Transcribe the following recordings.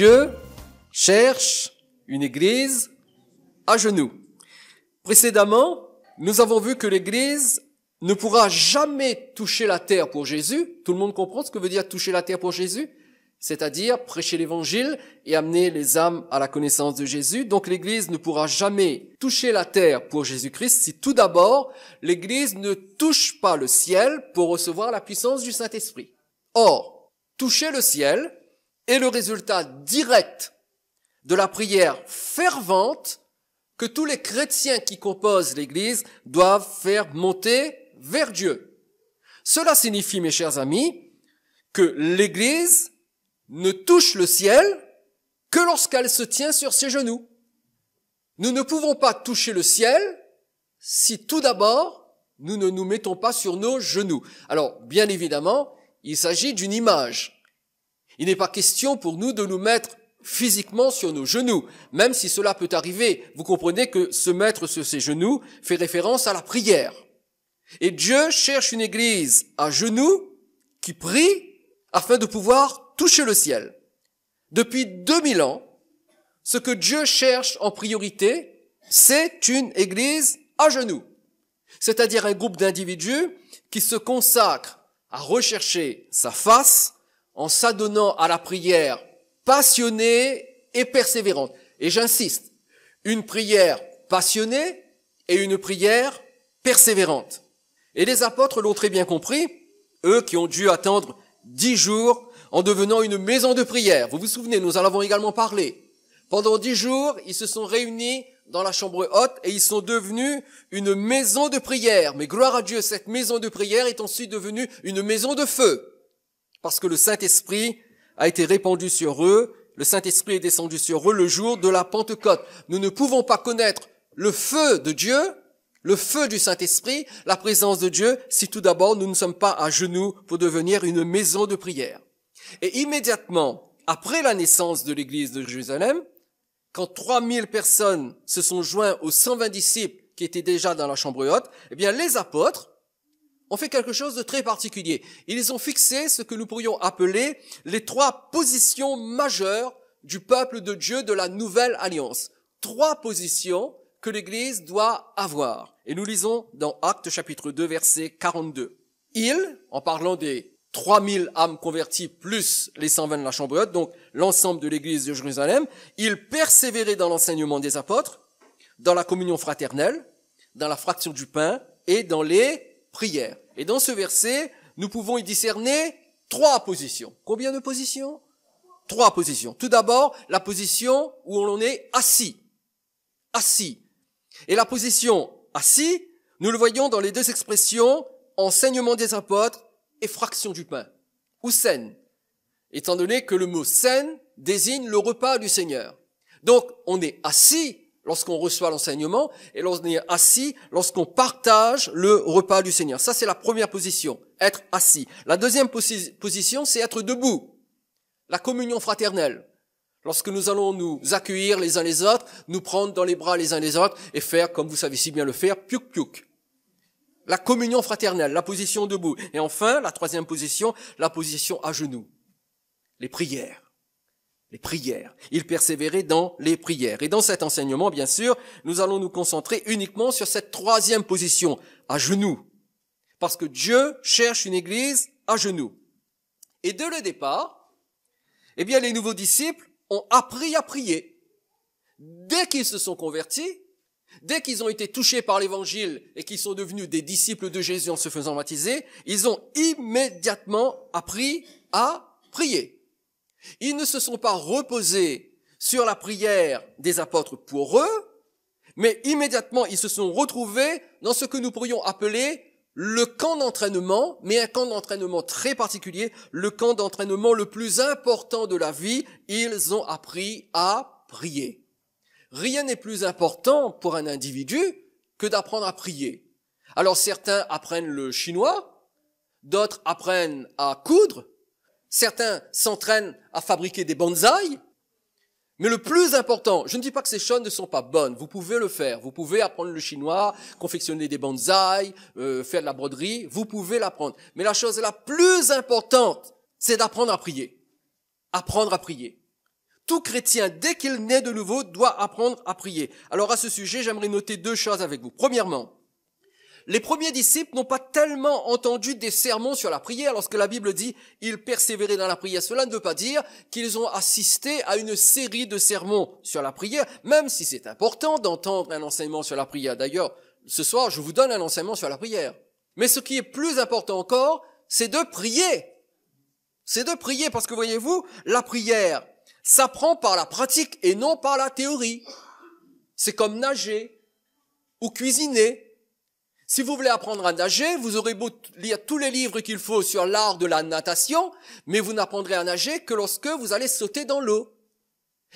Dieu cherche une église à genoux. Précédemment, nous avons vu que l'église ne pourra jamais toucher la terre pour Jésus. Tout le monde comprend ce que veut dire toucher la terre pour Jésus C'est-à-dire prêcher l'évangile et amener les âmes à la connaissance de Jésus. Donc l'Église ne pourra jamais toucher la terre pour Jésus-Christ si tout d'abord l'Église ne touche pas le ciel pour recevoir la puissance du Saint-Esprit. Or, toucher le ciel, est le résultat direct de la prière fervente que tous les chrétiens qui composent l'Église doivent faire monter vers Dieu. Cela signifie, mes chers amis, que l'Église ne touche le ciel que lorsqu'elle se tient sur ses genoux. Nous ne pouvons pas toucher le ciel si tout d'abord nous ne nous mettons pas sur nos genoux. Alors, bien évidemment, il s'agit d'une image. Il n'est pas question pour nous de nous mettre physiquement sur nos genoux, même si cela peut arriver. Vous comprenez que se mettre sur ses genoux fait référence à la prière. Et Dieu cherche une église à genoux qui prie afin de pouvoir toucher le ciel. Depuis 2000 ans, ce que Dieu cherche en priorité, c'est une église à genoux. C'est-à-dire un groupe d'individus qui se consacrent à rechercher sa face en s'adonnant à la prière passionnée et persévérante. Et j'insiste, une prière passionnée et une prière persévérante. Et les apôtres l'ont très bien compris, eux qui ont dû attendre dix jours en devenant une maison de prière. Vous vous souvenez, nous en avons également parlé. Pendant dix jours, ils se sont réunis dans la chambre haute et ils sont devenus une maison de prière. Mais gloire à Dieu, cette maison de prière est ensuite devenue une maison de feu parce que le Saint-Esprit a été répandu sur eux, le Saint-Esprit est descendu sur eux le jour de la Pentecôte. Nous ne pouvons pas connaître le feu de Dieu, le feu du Saint-Esprit, la présence de Dieu, si tout d'abord nous ne sommes pas à genoux pour devenir une maison de prière. Et immédiatement, après la naissance de l'Église de Jérusalem, quand 3000 personnes se sont joints aux 120 disciples qui étaient déjà dans la chambre haute, eh bien les apôtres, on fait quelque chose de très particulier. Ils ont fixé ce que nous pourrions appeler les trois positions majeures du peuple de Dieu de la nouvelle alliance. Trois positions que l'Église doit avoir. Et nous lisons dans Actes chapitre 2 verset 42. Ils, en parlant des 3000 âmes converties plus les 120 de la chambre haute, donc l'ensemble de l'Église de Jérusalem, ils persévéraient dans l'enseignement des apôtres, dans la communion fraternelle, dans la fraction du pain et dans les et dans ce verset, nous pouvons y discerner trois positions. Combien de positions Trois positions. Tout d'abord, la position où on est assis. Assis. Et la position assis, nous le voyons dans les deux expressions enseignement des apôtres et fraction du pain, ou saine, étant donné que le mot saine désigne le repas du Seigneur. Donc, on est assis lorsqu'on reçoit l'enseignement et lorsqu'on est assis, lorsqu'on partage le repas du Seigneur. Ça, c'est la première position, être assis. La deuxième position, c'est être debout, la communion fraternelle. Lorsque nous allons nous accueillir les uns les autres, nous prendre dans les bras les uns les autres et faire, comme vous savez si bien le faire, piouk piouk. La communion fraternelle, la position debout. Et enfin, la troisième position, la position à genoux. Les prières les prières. Il persévérait dans les prières. Et dans cet enseignement, bien sûr, nous allons nous concentrer uniquement sur cette troisième position, à genoux. Parce que Dieu cherche une église à genoux. Et dès le départ, eh bien, les nouveaux disciples ont appris à prier. Dès qu'ils se sont convertis, dès qu'ils ont été touchés par l'évangile et qu'ils sont devenus des disciples de Jésus en se faisant baptiser, ils ont immédiatement appris à prier. Ils ne se sont pas reposés sur la prière des apôtres pour eux, mais immédiatement ils se sont retrouvés dans ce que nous pourrions appeler le camp d'entraînement, mais un camp d'entraînement très particulier, le camp d'entraînement le plus important de la vie, ils ont appris à prier. Rien n'est plus important pour un individu que d'apprendre à prier. Alors certains apprennent le chinois, d'autres apprennent à coudre, Certains s'entraînent à fabriquer des bonsaïs. Mais le plus important, je ne dis pas que ces choses ne sont pas bonnes, vous pouvez le faire, vous pouvez apprendre le chinois, confectionner des bonsaïs, euh, faire de la broderie, vous pouvez l'apprendre. Mais la chose la plus importante, c'est d'apprendre à prier. Apprendre à prier. Tout chrétien, dès qu'il naît de nouveau, doit apprendre à prier. Alors à ce sujet, j'aimerais noter deux choses avec vous. Premièrement, les premiers disciples n'ont pas tellement entendu des sermons sur la prière lorsque la Bible dit ils persévéraient dans la prière. Cela ne veut pas dire qu'ils ont assisté à une série de sermons sur la prière, même si c'est important d'entendre un enseignement sur la prière. D'ailleurs, ce soir, je vous donne un enseignement sur la prière. Mais ce qui est plus important encore, c'est de prier. C'est de prier parce que voyez-vous, la prière s'apprend par la pratique et non par la théorie. C'est comme nager ou cuisiner. Si vous voulez apprendre à nager, vous aurez beau lire tous les livres qu'il faut sur l'art de la natation, mais vous n'apprendrez à nager que lorsque vous allez sauter dans l'eau.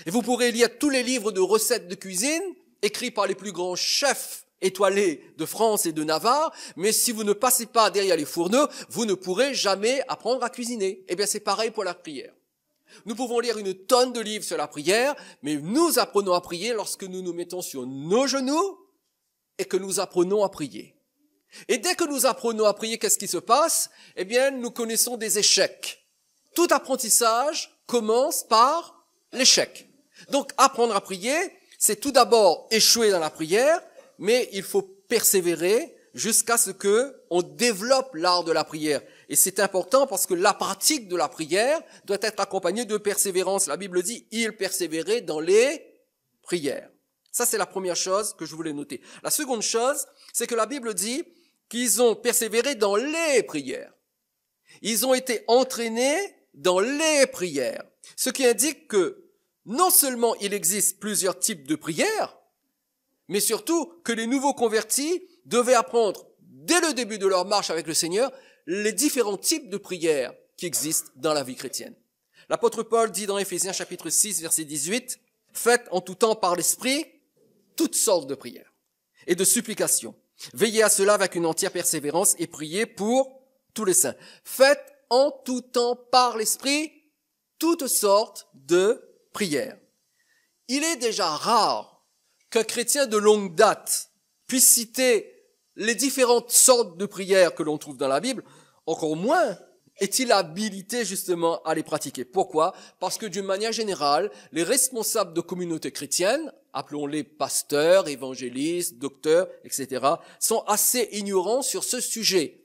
Et vous pourrez lire tous les livres de recettes de cuisine écrits par les plus grands chefs étoilés de France et de Navarre, mais si vous ne passez pas derrière les fourneaux, vous ne pourrez jamais apprendre à cuisiner. Eh bien, c'est pareil pour la prière. Nous pouvons lire une tonne de livres sur la prière, mais nous apprenons à prier lorsque nous nous mettons sur nos genoux et que nous apprenons à prier. Et dès que nous apprenons à prier, qu'est-ce qui se passe Eh bien, nous connaissons des échecs. Tout apprentissage commence par l'échec. Donc, apprendre à prier, c'est tout d'abord échouer dans la prière, mais il faut persévérer jusqu'à ce que on développe l'art de la prière. Et c'est important parce que la pratique de la prière doit être accompagnée de persévérance. La Bible dit, il persévérait dans les prières. Ça, c'est la première chose que je voulais noter. La seconde chose, c'est que la Bible dit, qu'ils ont persévéré dans les prières. Ils ont été entraînés dans les prières. Ce qui indique que non seulement il existe plusieurs types de prières, mais surtout que les nouveaux convertis devaient apprendre dès le début de leur marche avec le Seigneur les différents types de prières qui existent dans la vie chrétienne. L'apôtre Paul dit dans Éphésiens chapitre 6 verset 18, Faites en tout temps par l'Esprit toutes sortes de prières et de supplications Veillez à cela avec une entière persévérance et priez pour tous les saints. Faites en tout temps par l'Esprit toutes sortes de prières. Il est déjà rare qu'un chrétien de longue date puisse citer les différentes sortes de prières que l'on trouve dans la Bible, encore moins est-il habilité justement à les pratiquer. Pourquoi Parce que d'une manière générale, les responsables de communautés chrétiennes appelons-les pasteurs, évangélistes, docteurs, etc., sont assez ignorants sur ce sujet.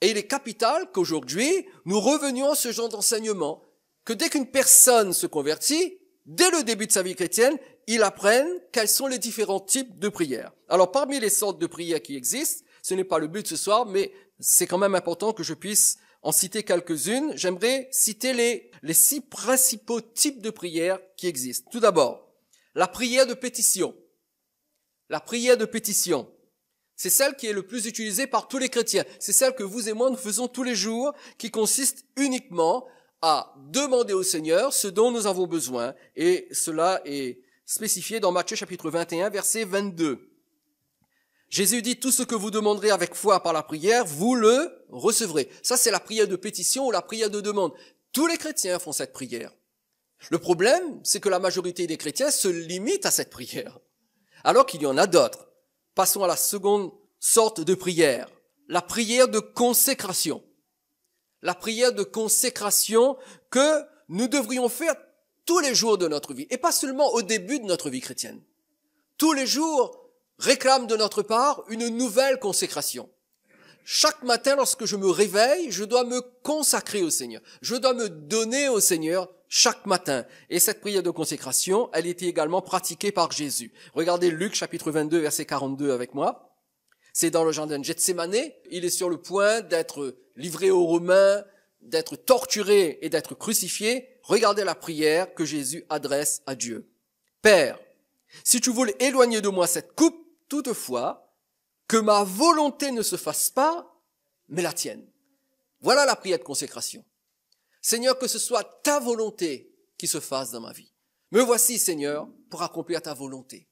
Et il est capital qu'aujourd'hui, nous revenions à ce genre d'enseignement, que dès qu'une personne se convertit, dès le début de sa vie chrétienne, il apprenne quels sont les différents types de prières. Alors parmi les sortes de prières qui existent, ce n'est pas le but ce soir, mais c'est quand même important que je puisse en citer quelques-unes. J'aimerais citer les, les six principaux types de prières qui existent. Tout d'abord, la prière de pétition. La prière de pétition. C'est celle qui est le plus utilisée par tous les chrétiens. C'est celle que vous et moi nous faisons tous les jours, qui consiste uniquement à demander au Seigneur ce dont nous avons besoin. Et cela est spécifié dans Matthieu chapitre 21, verset 22. Jésus dit, tout ce que vous demanderez avec foi par la prière, vous le recevrez. Ça, c'est la prière de pétition ou la prière de demande. Tous les chrétiens font cette prière. Le problème, c'est que la majorité des chrétiens se limitent à cette prière, alors qu'il y en a d'autres. Passons à la seconde sorte de prière, la prière de consécration. La prière de consécration que nous devrions faire tous les jours de notre vie, et pas seulement au début de notre vie chrétienne. Tous les jours réclame de notre part une nouvelle consécration. Chaque matin, lorsque je me réveille, je dois me consacrer au Seigneur. Je dois me donner au Seigneur chaque matin. Et cette prière de consécration, elle était également pratiquée par Jésus. Regardez Luc chapitre 22 verset 42 avec moi. C'est dans le jardin de Gethsemane. Il est sur le point d'être livré aux Romains, d'être torturé et d'être crucifié. Regardez la prière que Jésus adresse à Dieu. Père, si tu voulais éloigner de moi cette coupe, toutefois, que ma volonté ne se fasse pas, mais la tienne. Voilà la prière de consécration. Seigneur, que ce soit ta volonté qui se fasse dans ma vie. Me voici, Seigneur, pour accomplir ta volonté.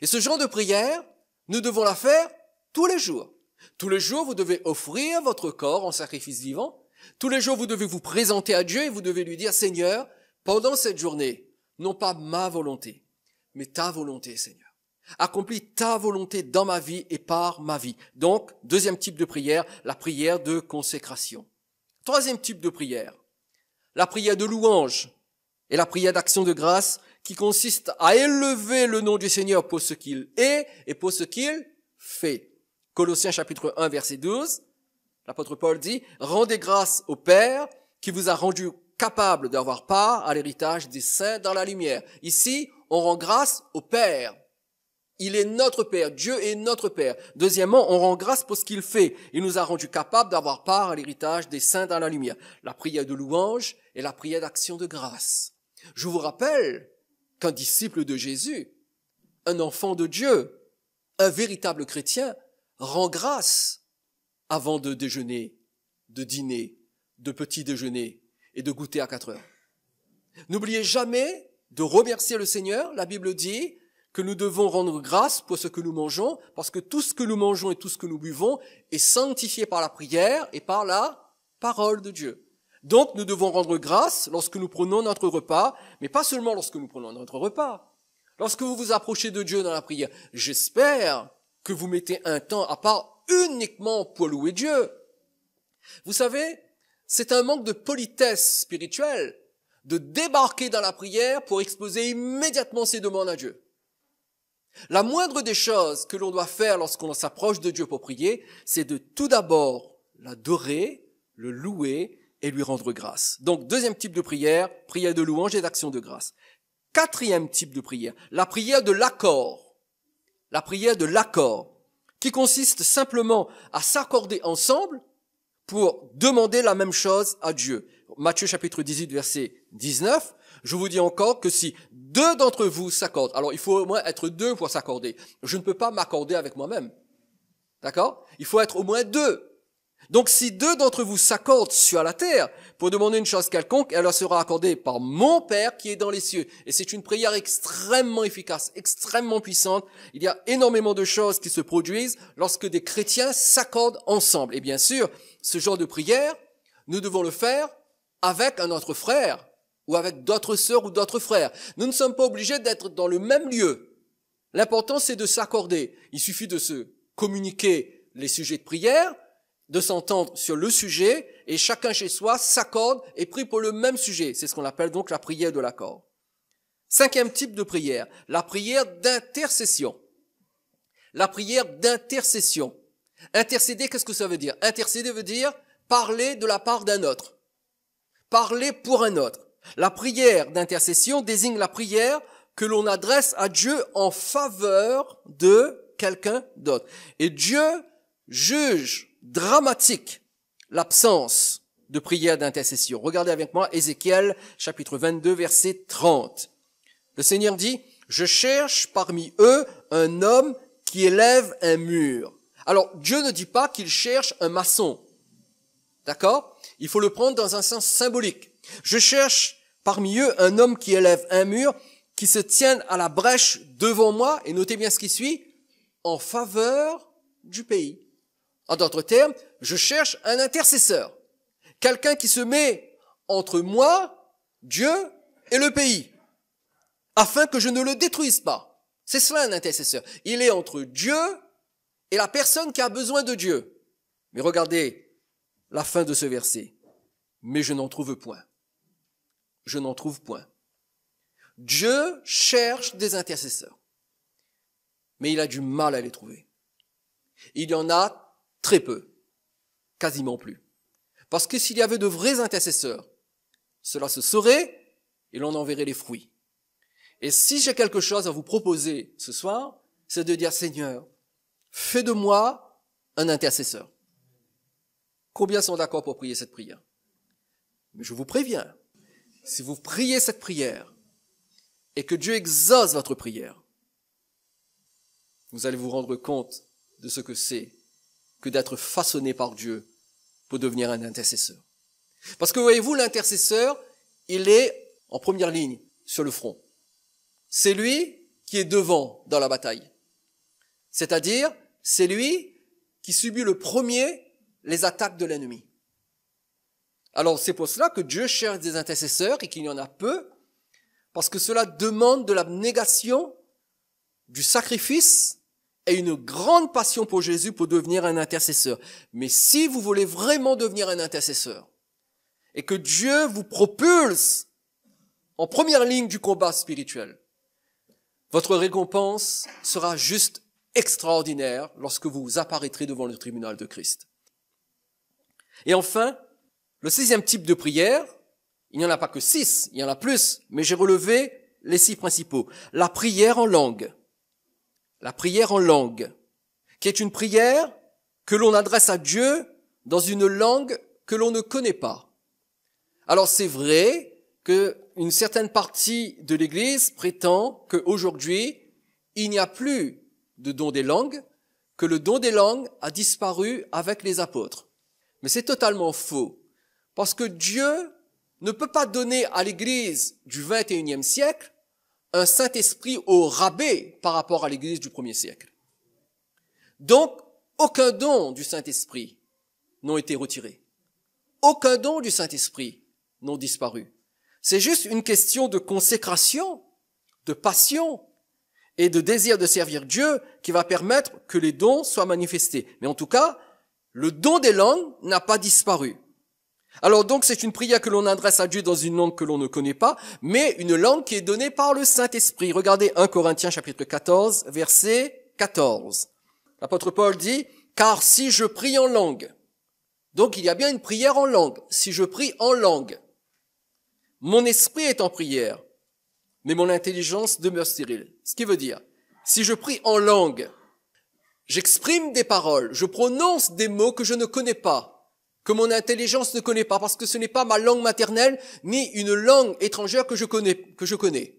Et ce genre de prière, nous devons la faire tous les jours. Tous les jours, vous devez offrir votre corps en sacrifice vivant. Tous les jours, vous devez vous présenter à Dieu et vous devez lui dire, Seigneur, pendant cette journée, non pas ma volonté, mais ta volonté, Seigneur. Accomplis ta volonté dans ma vie et par ma vie. Donc, deuxième type de prière, la prière de consécration. Troisième type de prière, la prière de louange et la prière d'action de grâce qui consiste à élever le nom du Seigneur pour ce qu'il est et pour ce qu'il fait. Colossiens chapitre 1 verset 12, l'apôtre Paul dit, rendez grâce au Père qui vous a rendu capable d'avoir part à l'héritage des saints dans la lumière. Ici, on rend grâce au Père. Il est notre Père, Dieu est notre Père. Deuxièmement, on rend grâce pour ce qu'il fait. Il nous a rendus capables d'avoir part à l'héritage des saints dans la lumière. La prière de louange et la prière d'action de grâce. Je vous rappelle qu'un disciple de Jésus, un enfant de Dieu, un véritable chrétien, rend grâce avant de déjeuner, de dîner, de petit déjeuner et de goûter à quatre heures. N'oubliez jamais de remercier le Seigneur. La Bible dit, que nous devons rendre grâce pour ce que nous mangeons, parce que tout ce que nous mangeons et tout ce que nous buvons est sanctifié par la prière et par la parole de Dieu. Donc nous devons rendre grâce lorsque nous prenons notre repas, mais pas seulement lorsque nous prenons notre repas. Lorsque vous vous approchez de Dieu dans la prière, j'espère que vous mettez un temps à part uniquement pour louer Dieu. Vous savez, c'est un manque de politesse spirituelle de débarquer dans la prière pour exposer immédiatement ses demandes à Dieu. La moindre des choses que l'on doit faire lorsqu'on s'approche de Dieu pour prier, c'est de tout d'abord l'adorer, le louer et lui rendre grâce. Donc deuxième type de prière, prière de louange et d'action de grâce. Quatrième type de prière, la prière de l'accord. La prière de l'accord, qui consiste simplement à s'accorder ensemble pour demander la même chose à Dieu. Matthieu chapitre 18 verset 19, je vous dis encore que si deux d'entre vous s'accordent, alors il faut au moins être deux pour s'accorder. Je ne peux pas m'accorder avec moi-même. D'accord Il faut être au moins deux. Donc si deux d'entre vous s'accordent sur la terre pour demander une chose quelconque, elle sera accordée par mon Père qui est dans les cieux. Et c'est une prière extrêmement efficace, extrêmement puissante. Il y a énormément de choses qui se produisent lorsque des chrétiens s'accordent ensemble. Et bien sûr, ce genre de prière, nous devons le faire avec un autre frère, ou avec d'autres sœurs ou d'autres frères. Nous ne sommes pas obligés d'être dans le même lieu. L'important, c'est de s'accorder. Il suffit de se communiquer les sujets de prière, de s'entendre sur le sujet, et chacun chez soi s'accorde et prie pour le même sujet. C'est ce qu'on appelle donc la prière de l'accord. Cinquième type de prière, la prière d'intercession. La prière d'intercession. Intercéder, qu'est-ce que ça veut dire Intercéder veut dire parler de la part d'un autre. Parler pour un autre. La prière d'intercession désigne la prière que l'on adresse à Dieu en faveur de quelqu'un d'autre. Et Dieu juge dramatique l'absence de prière d'intercession. Regardez avec moi Ézéchiel chapitre 22 verset 30. Le Seigneur dit, je cherche parmi eux un homme qui élève un mur. Alors Dieu ne dit pas qu'il cherche un maçon. D'accord Il faut le prendre dans un sens symbolique. Je cherche parmi eux un homme qui élève un mur, qui se tient à la brèche devant moi, et notez bien ce qui suit, en faveur du pays. En d'autres termes, je cherche un intercesseur, quelqu'un qui se met entre moi, Dieu et le pays, afin que je ne le détruise pas. C'est cela un intercesseur. Il est entre Dieu et la personne qui a besoin de Dieu. Mais regardez la fin de ce verset. Mais je n'en trouve point je n'en trouve point. Dieu cherche des intercesseurs, mais il a du mal à les trouver. Il y en a très peu, quasiment plus. Parce que s'il y avait de vrais intercesseurs, cela se saurait et l'on en verrait les fruits. Et si j'ai quelque chose à vous proposer ce soir, c'est de dire Seigneur, fais de moi un intercesseur. Combien sont d'accord pour prier cette prière Mais je vous préviens, si vous priez cette prière et que Dieu exauce votre prière, vous allez vous rendre compte de ce que c'est que d'être façonné par Dieu pour devenir un intercesseur. Parce que voyez-vous, l'intercesseur, il est en première ligne sur le front. C'est lui qui est devant dans la bataille. C'est-à-dire, c'est lui qui subit le premier les attaques de l'ennemi. Alors c'est pour cela que Dieu cherche des intercesseurs et qu'il y en a peu, parce que cela demande de l'abnégation, du sacrifice et une grande passion pour Jésus pour devenir un intercesseur. Mais si vous voulez vraiment devenir un intercesseur et que Dieu vous propulse en première ligne du combat spirituel, votre récompense sera juste extraordinaire lorsque vous apparaîtrez devant le tribunal de Christ. Et enfin, le sixième type de prière, il n'y en a pas que six, il y en a plus, mais j'ai relevé les six principaux. La prière en langue. La prière en langue, qui est une prière que l'on adresse à Dieu dans une langue que l'on ne connaît pas. Alors c'est vrai qu'une certaine partie de l'Église prétend qu'aujourd'hui, il n'y a plus de don des langues, que le don des langues a disparu avec les apôtres. Mais c'est totalement faux. Parce que Dieu ne peut pas donner à l'Église du 21e siècle un Saint-Esprit au rabais par rapport à l'Église du 1er siècle. Donc, aucun don du Saint-Esprit n'a été retiré. Aucun don du Saint-Esprit n'a disparu. C'est juste une question de consécration, de passion et de désir de servir Dieu qui va permettre que les dons soient manifestés. Mais en tout cas, le don des langues n'a pas disparu. Alors donc c'est une prière que l'on adresse à Dieu dans une langue que l'on ne connaît pas, mais une langue qui est donnée par le Saint-Esprit. Regardez 1 Corinthiens chapitre 14, verset 14. L'apôtre Paul dit, car si je prie en langue, donc il y a bien une prière en langue, si je prie en langue, mon esprit est en prière, mais mon intelligence demeure stérile. Ce qui veut dire, si je prie en langue, j'exprime des paroles, je prononce des mots que je ne connais pas, que mon intelligence ne connaît pas, parce que ce n'est pas ma langue maternelle, ni une langue étrangère que je connais. Que je connais.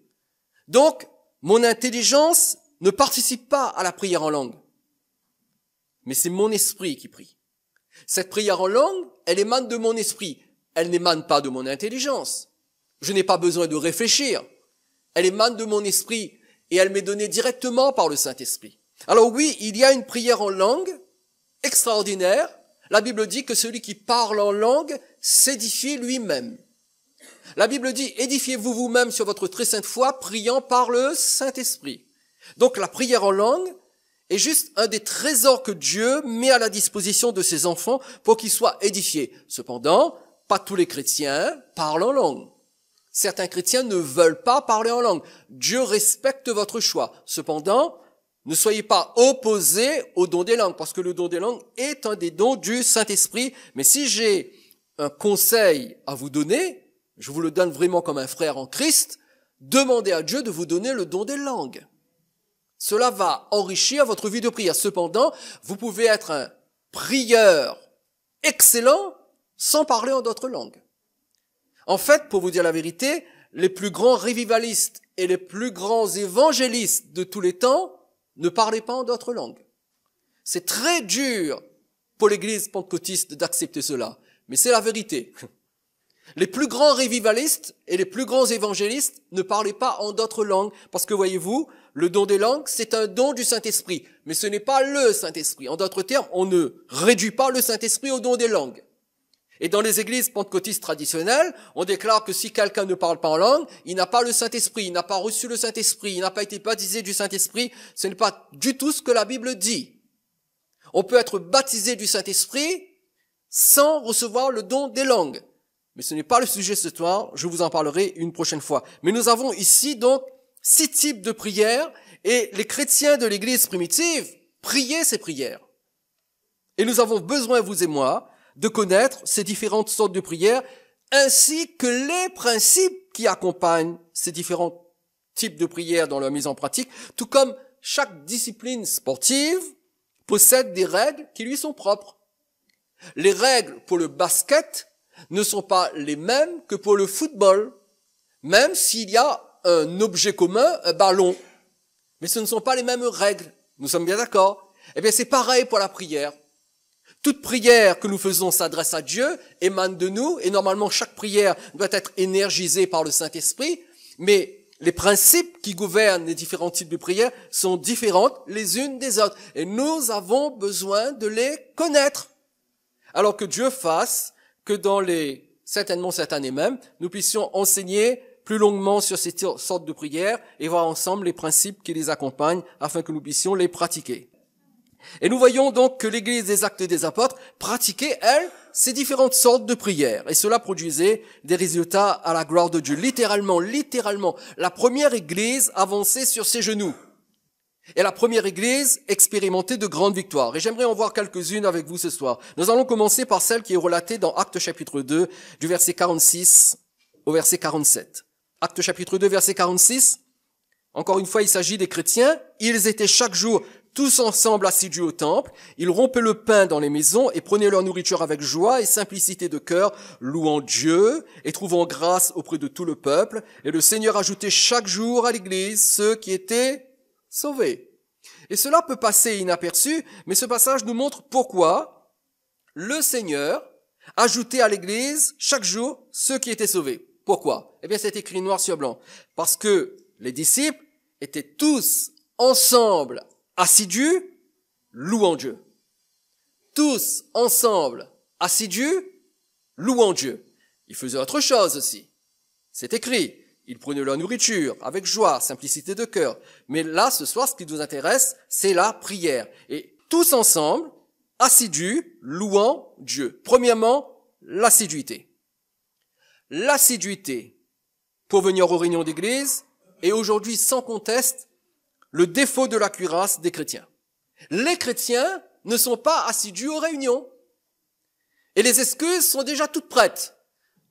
Donc, mon intelligence ne participe pas à la prière en langue, mais c'est mon esprit qui prie. Cette prière en langue, elle émane de mon esprit, elle n'émane pas de mon intelligence. Je n'ai pas besoin de réfléchir, elle émane de mon esprit et elle m'est donnée directement par le Saint-Esprit. Alors oui, il y a une prière en langue extraordinaire la Bible dit que celui qui parle en langue s'édifie lui-même. La Bible dit, édifiez-vous vous-même sur votre très sainte foi, priant par le Saint-Esprit. Donc la prière en langue est juste un des trésors que Dieu met à la disposition de ses enfants pour qu'ils soient édifiés. Cependant, pas tous les chrétiens parlent en langue. Certains chrétiens ne veulent pas parler en langue. Dieu respecte votre choix. Cependant, ne soyez pas opposés au don des langues, parce que le don des langues est un des dons du Saint-Esprit. Mais si j'ai un conseil à vous donner, je vous le donne vraiment comme un frère en Christ, demandez à Dieu de vous donner le don des langues. Cela va enrichir votre vie de prière. Cependant, vous pouvez être un prieur excellent sans parler en d'autres langues. En fait, pour vous dire la vérité, les plus grands revivalistes et les plus grands évangélistes de tous les temps ne parlez pas en d'autres langues. C'est très dur pour l'église pentecôtiste d'accepter cela, mais c'est la vérité. Les plus grands révivalistes et les plus grands évangélistes ne parlaient pas en d'autres langues, parce que voyez-vous, le don des langues, c'est un don du Saint-Esprit, mais ce n'est pas le Saint-Esprit. En d'autres termes, on ne réduit pas le Saint-Esprit au don des langues. Et dans les églises pentecôtistes traditionnelles, on déclare que si quelqu'un ne parle pas en langue, il n'a pas le Saint-Esprit, il n'a pas reçu le Saint-Esprit, il n'a pas été baptisé du Saint-Esprit. Ce n'est pas du tout ce que la Bible dit. On peut être baptisé du Saint-Esprit sans recevoir le don des langues. Mais ce n'est pas le sujet ce soir, je vous en parlerai une prochaine fois. Mais nous avons ici donc six types de prières et les chrétiens de l'église primitive priaient ces prières. Et nous avons besoin, vous et moi, de connaître ces différentes sortes de prières, ainsi que les principes qui accompagnent ces différents types de prières dans leur mise en pratique, tout comme chaque discipline sportive possède des règles qui lui sont propres. Les règles pour le basket ne sont pas les mêmes que pour le football, même s'il y a un objet commun, un ballon. Mais ce ne sont pas les mêmes règles. Nous sommes bien d'accord Eh bien, c'est pareil pour la prière. Toute prière que nous faisons s'adresse à Dieu, émane de nous, et normalement chaque prière doit être énergisée par le Saint-Esprit, mais les principes qui gouvernent les différents types de prières sont différentes les unes des autres, et nous avons besoin de les connaître. Alors que Dieu fasse que dans les, certainement cette année même, nous puissions enseigner plus longuement sur ces sortes de prières et voir ensemble les principes qui les accompagnent afin que nous puissions les pratiquer. Et nous voyons donc que l'Église des actes des apôtres pratiquait, elle, ces différentes sortes de prières. Et cela produisait des résultats à la gloire de Dieu. Littéralement, littéralement, la première Église avançait sur ses genoux. Et la première Église expérimentait de grandes victoires. Et j'aimerais en voir quelques-unes avec vous ce soir. Nous allons commencer par celle qui est relatée dans Actes chapitre 2, du verset 46 au verset 47. Actes chapitre 2, verset 46. Encore une fois, il s'agit des chrétiens. Ils étaient chaque jour tous ensemble assidus au temple, ils rompaient le pain dans les maisons et prenaient leur nourriture avec joie et simplicité de cœur, louant Dieu et trouvant grâce auprès de tout le peuple. Et le Seigneur ajoutait chaque jour à l'Église ceux qui étaient sauvés. Et cela peut passer inaperçu, mais ce passage nous montre pourquoi le Seigneur ajoutait à l'Église chaque jour ceux qui étaient sauvés. Pourquoi Eh bien, c'est écrit noir sur blanc. Parce que les disciples étaient tous ensemble assidus, louant Dieu. Tous ensemble, assidus, louant Dieu. Ils faisaient autre chose aussi. C'est écrit. Ils prenaient leur nourriture avec joie, simplicité de cœur. Mais là, ce soir, ce qui nous intéresse, c'est la prière. Et tous ensemble, assidus, louant Dieu. Premièrement, l'assiduité. L'assiduité pour venir aux réunions d'église, et aujourd'hui, sans conteste, le défaut de la cuirasse des chrétiens. Les chrétiens ne sont pas assidus aux réunions. Et les excuses sont déjà toutes prêtes.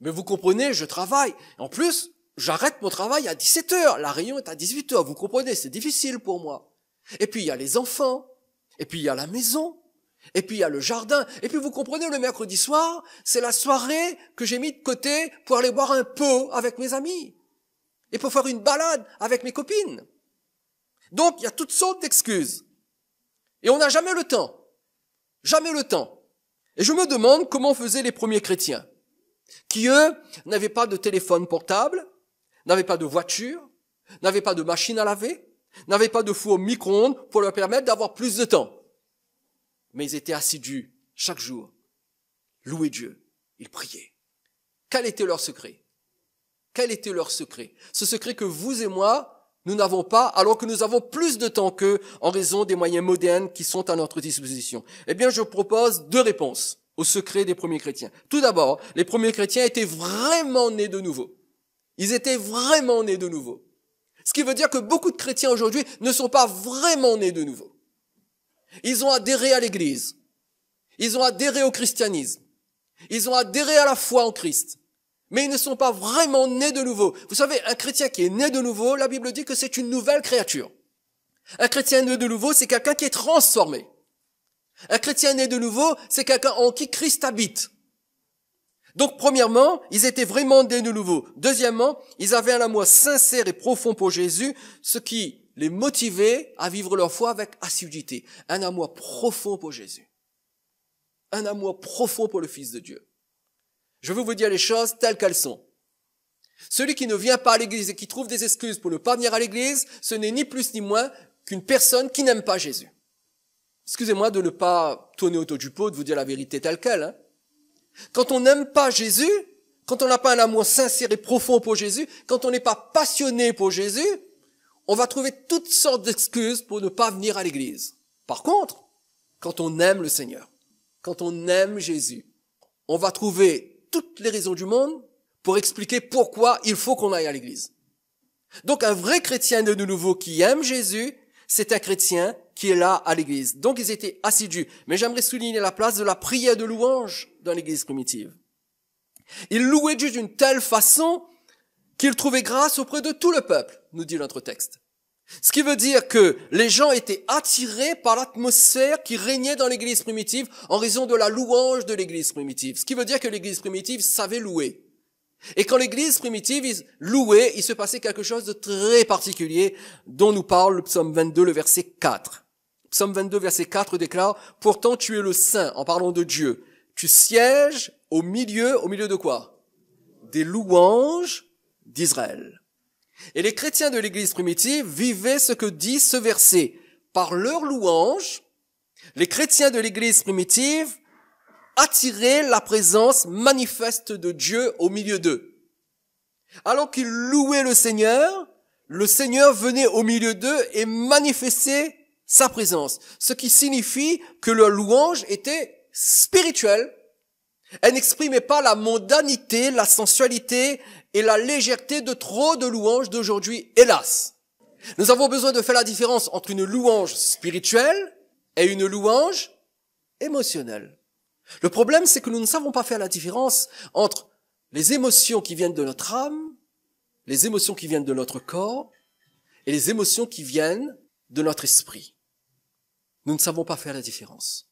Mais vous comprenez, je travaille. En plus, j'arrête mon travail à 17h. La réunion est à 18h. Vous comprenez, c'est difficile pour moi. Et puis, il y a les enfants. Et puis, il y a la maison. Et puis il y a le jardin. Et puis vous comprenez, le mercredi soir, c'est la soirée que j'ai mis de côté pour aller boire un pot avec mes amis. Et pour faire une balade avec mes copines. Donc, il y a toutes sortes d'excuses. Et on n'a jamais le temps. Jamais le temps. Et je me demande comment faisaient les premiers chrétiens, qui, eux, n'avaient pas de téléphone portable, n'avaient pas de voiture, n'avaient pas de machine à laver, n'avaient pas de four micro-ondes pour leur permettre d'avoir plus de temps. Mais ils étaient assidus chaque jour, louaient Dieu, ils priaient. Quel était leur secret Quel était leur secret Ce secret que vous et moi, nous n'avons pas, alors que nous avons plus de temps qu'eux en raison des moyens modernes qui sont à notre disposition Eh bien, je propose deux réponses au secret des premiers chrétiens. Tout d'abord, les premiers chrétiens étaient vraiment nés de nouveau. Ils étaient vraiment nés de nouveau. Ce qui veut dire que beaucoup de chrétiens aujourd'hui ne sont pas vraiment nés de nouveau. Ils ont adhéré à l'Église. Ils ont adhéré au christianisme. Ils ont adhéré à la foi en Christ mais ils ne sont pas vraiment nés de nouveau. Vous savez, un chrétien qui est né de nouveau, la Bible dit que c'est une nouvelle créature. Un chrétien né de nouveau, c'est quelqu'un qui est transformé. Un chrétien né de nouveau, c'est quelqu'un en qui Christ habite. Donc, premièrement, ils étaient vraiment nés de nouveau. Deuxièmement, ils avaient un amour sincère et profond pour Jésus, ce qui les motivait à vivre leur foi avec assiduité. Un amour profond pour Jésus. Un amour profond pour le Fils de Dieu. Je veux vous dire les choses telles qu'elles sont. Celui qui ne vient pas à l'église et qui trouve des excuses pour ne pas venir à l'église, ce n'est ni plus ni moins qu'une personne qui n'aime pas Jésus. Excusez-moi de ne pas tourner autour du pot, de vous dire la vérité telle qu'elle. Hein. Quand on n'aime pas Jésus, quand on n'a pas un amour sincère et profond pour Jésus, quand on n'est pas passionné pour Jésus, on va trouver toutes sortes d'excuses pour ne pas venir à l'église. Par contre, quand on aime le Seigneur, quand on aime Jésus, on va trouver toutes les raisons du monde pour expliquer pourquoi il faut qu'on aille à l'église. Donc un vrai chrétien de nouveau qui aime Jésus, c'est un chrétien qui est là à l'église. Donc ils étaient assidus. Mais j'aimerais souligner la place de la prière de louange dans l'église primitive. Ils louaient Dieu d'une telle façon qu'ils trouvaient grâce auprès de tout le peuple, nous dit notre texte. Ce qui veut dire que les gens étaient attirés par l'atmosphère qui régnait dans l'église primitive en raison de la louange de l'église primitive. Ce qui veut dire que l'église primitive savait louer. Et quand l'église primitive louait, il se passait quelque chose de très particulier dont nous parle le psaume 22, le verset 4. Psaume 22, verset 4 déclare, pourtant tu es le saint, en parlant de Dieu. Tu sièges au milieu, au milieu de quoi? Des louanges d'Israël. Et les chrétiens de l'Église primitive vivaient ce que dit ce verset. Par leur louange, les chrétiens de l'Église primitive attiraient la présence manifeste de Dieu au milieu d'eux. Alors qu'ils louaient le Seigneur, le Seigneur venait au milieu d'eux et manifestait sa présence, ce qui signifie que leur louange était spirituelle. Elle n'exprimait pas la mondanité, la sensualité, et la légèreté de trop de louanges d'aujourd'hui, hélas. Nous avons besoin de faire la différence entre une louange spirituelle et une louange émotionnelle. Le problème, c'est que nous ne savons pas faire la différence entre les émotions qui viennent de notre âme, les émotions qui viennent de notre corps et les émotions qui viennent de notre esprit. Nous ne savons pas faire la différence.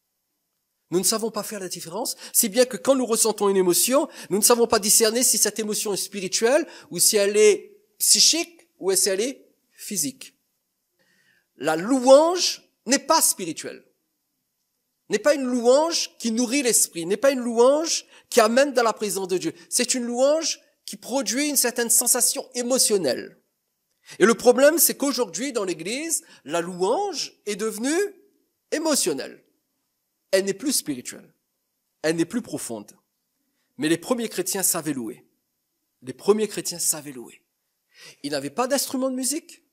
Nous ne savons pas faire la différence, si bien que quand nous ressentons une émotion, nous ne savons pas discerner si cette émotion est spirituelle ou si elle est psychique ou si elle est physique. La louange n'est pas spirituelle, n'est pas une louange qui nourrit l'esprit, n'est pas une louange qui amène dans la présence de Dieu. C'est une louange qui produit une certaine sensation émotionnelle. Et le problème, c'est qu'aujourd'hui, dans l'Église, la louange est devenue émotionnelle elle n'est plus spirituelle, elle n'est plus profonde. Mais les premiers chrétiens savaient louer. Les premiers chrétiens savaient louer. Ils n'avaient pas d'instrument de musique,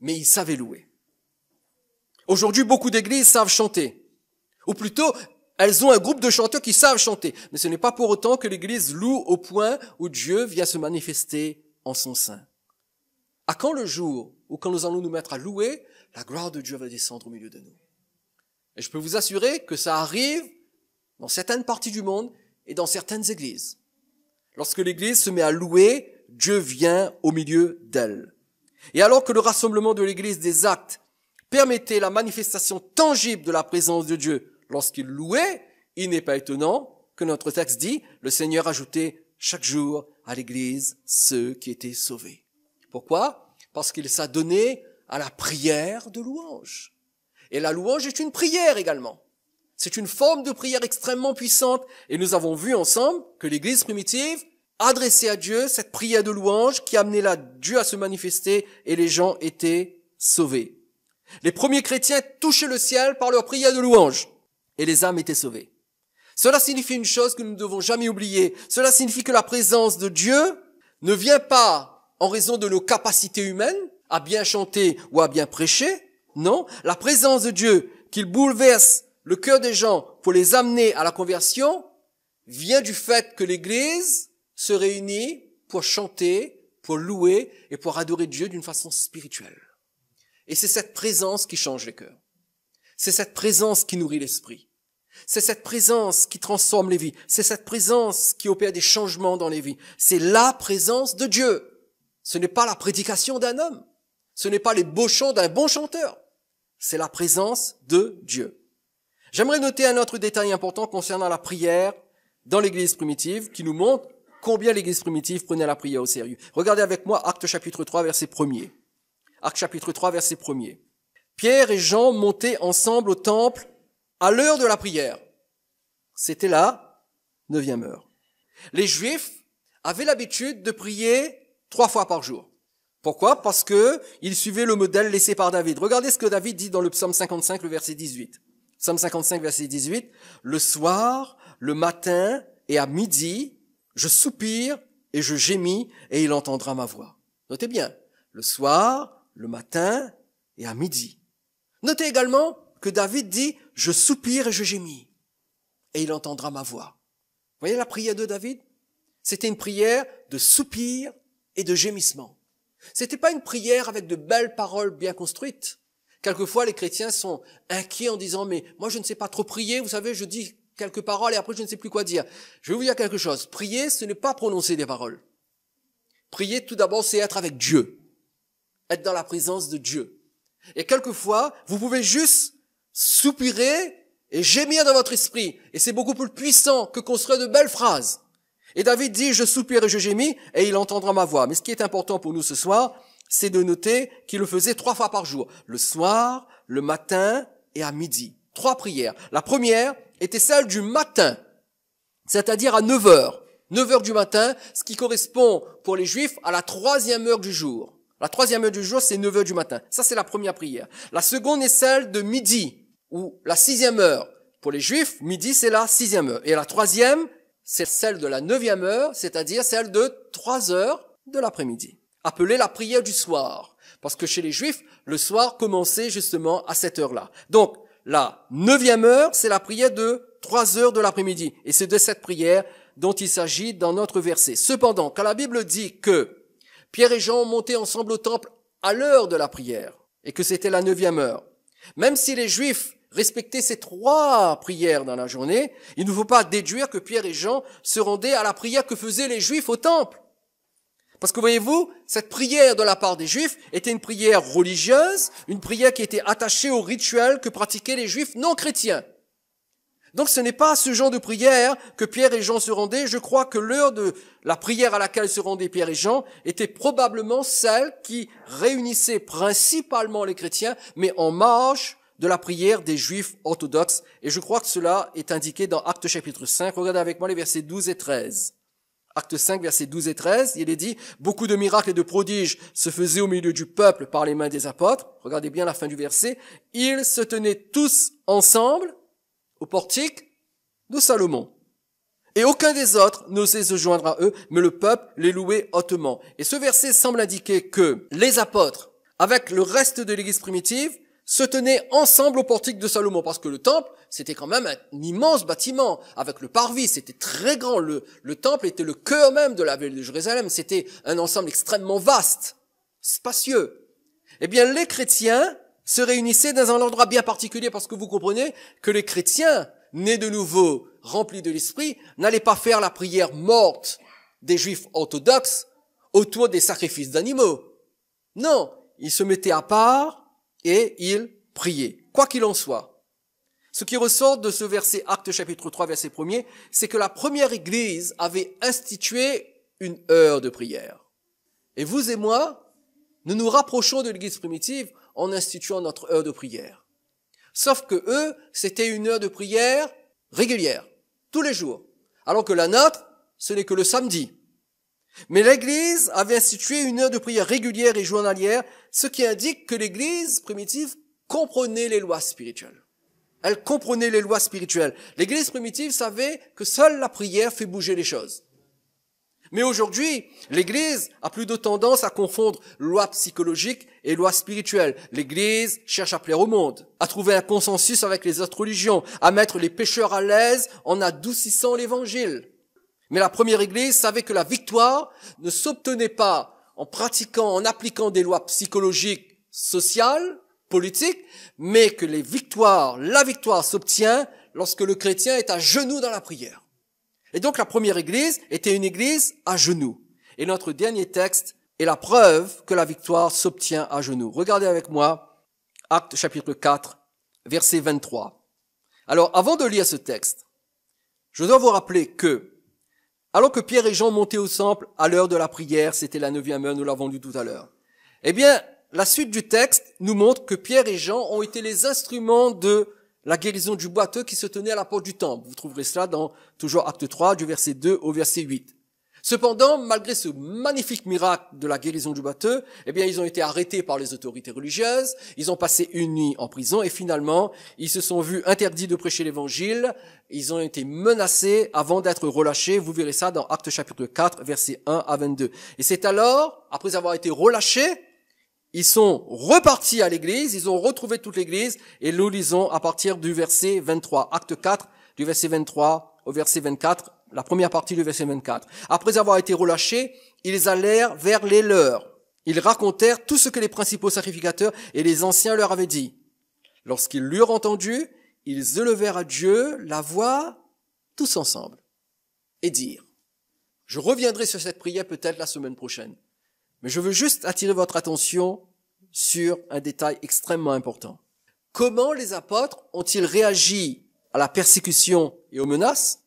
mais ils savaient louer. Aujourd'hui, beaucoup d'églises savent chanter. Ou plutôt, elles ont un groupe de chanteurs qui savent chanter. Mais ce n'est pas pour autant que l'église loue au point où Dieu vient se manifester en son sein. À quand le jour où quand nous allons nous mettre à louer, la gloire de Dieu va descendre au milieu de nous et je peux vous assurer que ça arrive dans certaines parties du monde et dans certaines églises. Lorsque l'église se met à louer, Dieu vient au milieu d'elle. Et alors que le rassemblement de l'église des actes permettait la manifestation tangible de la présence de Dieu lorsqu'il louait, il n'est pas étonnant que notre texte dit, le Seigneur ajoutait chaque jour à l'église ceux qui étaient sauvés. Pourquoi? Parce qu'il donné à la prière de louange. Et la louange est une prière également. C'est une forme de prière extrêmement puissante. Et nous avons vu ensemble que l'Église primitive adressait à Dieu cette prière de louange qui amenait là Dieu à se manifester et les gens étaient sauvés. Les premiers chrétiens touchaient le ciel par leur prière de louange et les âmes étaient sauvées. Cela signifie une chose que nous ne devons jamais oublier. Cela signifie que la présence de Dieu ne vient pas en raison de nos capacités humaines à bien chanter ou à bien prêcher, non, la présence de Dieu qu'il bouleverse le cœur des gens pour les amener à la conversion vient du fait que l'Église se réunit pour chanter, pour louer et pour adorer Dieu d'une façon spirituelle. Et c'est cette présence qui change les cœurs. C'est cette présence qui nourrit l'esprit. C'est cette présence qui transforme les vies. C'est cette présence qui opère des changements dans les vies. C'est la présence de Dieu. Ce n'est pas la prédication d'un homme. Ce n'est pas les beaux chants d'un bon chanteur c'est la présence de Dieu. J'aimerais noter un autre détail important concernant la prière dans l'Église primitive qui nous montre combien l'Église primitive prenait la prière au sérieux. Regardez avec moi Acte chapitre 3 verset 1er. Acte chapitre 3 verset 1 Pierre et Jean montaient ensemble au temple à l'heure de la prière. C'était la neuvième heure. Les Juifs avaient l'habitude de prier trois fois par jour. Pourquoi Parce que il suivait le modèle laissé par David. Regardez ce que David dit dans le psaume 55, le verset 18. Psaume 55, verset 18. Le soir, le matin et à midi, je soupire et je gémis et il entendra ma voix. Notez bien. Le soir, le matin et à midi. Notez également que David dit, je soupire et je gémis et il entendra ma voix. Vous voyez la prière de David? C'était une prière de soupir et de gémissement. C'était pas une prière avec de belles paroles bien construites. Quelquefois, les chrétiens sont inquiets en disant, mais moi, je ne sais pas trop prier. Vous savez, je dis quelques paroles et après, je ne sais plus quoi dire. Je vais vous dire quelque chose. Prier, ce n'est pas prononcer des paroles. Prier, tout d'abord, c'est être avec Dieu. Être dans la présence de Dieu. Et quelquefois, vous pouvez juste soupirer et gémir dans votre esprit. Et c'est beaucoup plus puissant que construire de belles phrases. Et David dit, je soupire et je gémis, et il entendra ma voix. Mais ce qui est important pour nous ce soir, c'est de noter qu'il le faisait trois fois par jour. Le soir, le matin et à midi. Trois prières. La première était celle du matin, c'est-à-dire à 9 heures. 9 heures du matin, ce qui correspond pour les juifs à la troisième heure du jour. La troisième heure du jour, c'est 9 heures du matin. Ça, c'est la première prière. La seconde est celle de midi, ou la sixième heure. Pour les juifs, midi, c'est la sixième heure. Et la troisième, c'est celle de la neuvième heure, c'est-à-dire celle de trois heures de l'après-midi, appelée la prière du soir, parce que chez les Juifs, le soir commençait justement à cette heure-là. Donc, la neuvième heure, c'est la prière de trois heures de l'après-midi, et c'est de cette prière dont il s'agit dans notre verset. Cependant, quand la Bible dit que Pierre et Jean monté ensemble au temple à l'heure de la prière, et que c'était la neuvième heure, même si les Juifs respecter ces trois prières dans la journée, il ne faut pas déduire que Pierre et Jean se rendaient à la prière que faisaient les Juifs au temple. Parce que voyez-vous, cette prière de la part des Juifs était une prière religieuse, une prière qui était attachée au rituel que pratiquaient les Juifs non chrétiens. Donc ce n'est pas ce genre de prière que Pierre et Jean se rendaient. Je crois que l'heure de la prière à laquelle se rendaient Pierre et Jean était probablement celle qui réunissait principalement les chrétiens, mais en marche de la prière des juifs orthodoxes. Et je crois que cela est indiqué dans Acte chapitre 5. Regardez avec moi les versets 12 et 13. Acte 5, versets 12 et 13, il est dit, beaucoup de miracles et de prodiges se faisaient au milieu du peuple par les mains des apôtres. Regardez bien la fin du verset. Ils se tenaient tous ensemble au portique de Salomon. Et aucun des autres n'osait se joindre à eux, mais le peuple les louait hautement. Et ce verset semble indiquer que les apôtres, avec le reste de l'église primitive, se tenaient ensemble au portique de Salomon, parce que le temple, c'était quand même un immense bâtiment, avec le parvis, c'était très grand, le, le temple était le cœur même de la ville de Jérusalem, c'était un ensemble extrêmement vaste, spacieux. Eh bien, les chrétiens se réunissaient dans un endroit bien particulier, parce que vous comprenez que les chrétiens, nés de nouveau, remplis de l'esprit, n'allaient pas faire la prière morte des juifs orthodoxes autour des sacrifices d'animaux. Non, ils se mettaient à part, et ils priaient. Quoi qu'il en soit, ce qui ressort de ce verset, Acte chapitre 3, verset 1er, c'est que la première Église avait institué une heure de prière. Et vous et moi, nous nous rapprochons de l'Église primitive en instituant notre heure de prière. Sauf que eux, c'était une heure de prière régulière, tous les jours. Alors que la nôtre, ce n'est que le samedi. Mais l'Église avait institué une heure de prière régulière et journalière, ce qui indique que l'Église primitive comprenait les lois spirituelles. Elle comprenait les lois spirituelles. L'Église primitive savait que seule la prière fait bouger les choses. Mais aujourd'hui, l'Église a plus de tendance à confondre loi psychologique et loi spirituelle. L'Église cherche à plaire au monde, à trouver un consensus avec les autres religions, à mettre les pécheurs à l'aise en adoucissant l'Évangile. Mais la première Église savait que la victoire ne s'obtenait pas en pratiquant, en appliquant des lois psychologiques, sociales, politiques, mais que les victoires, la victoire s'obtient lorsque le chrétien est à genoux dans la prière. Et donc la première Église était une Église à genoux. Et notre dernier texte est la preuve que la victoire s'obtient à genoux. Regardez avec moi Acte chapitre 4, verset 23. Alors avant de lire ce texte, je dois vous rappeler que alors que Pierre et Jean montaient au temple à l'heure de la prière, c'était la neuvième heure, nous l'avons lu tout à l'heure. Eh bien, la suite du texte nous montre que Pierre et Jean ont été les instruments de la guérison du boiteux qui se tenait à la porte du temple. Vous trouverez cela dans toujours acte 3 du verset 2 au verset 8. Cependant, malgré ce magnifique miracle de la guérison du bateau, eh bien, ils ont été arrêtés par les autorités religieuses, ils ont passé une nuit en prison et finalement, ils se sont vus interdits de prêcher l'évangile, ils ont été menacés avant d'être relâchés. Vous verrez ça dans Actes chapitre 4, versets 1 à 22. Et c'est alors, après avoir été relâchés, ils sont repartis à l'église, ils ont retrouvé toute l'église et nous lisons à partir du verset 23, Acte 4, du verset 23 au verset 24, la première partie du verset 24. Après avoir été relâchés, ils allèrent vers les leurs. Ils racontèrent tout ce que les principaux sacrificateurs et les anciens leur avaient dit. Lorsqu'ils l'eurent entendu, ils élevèrent à Dieu la voix tous ensemble et dirent, je reviendrai sur cette prière peut-être la semaine prochaine, mais je veux juste attirer votre attention sur un détail extrêmement important. Comment les apôtres ont-ils réagi à la persécution et aux menaces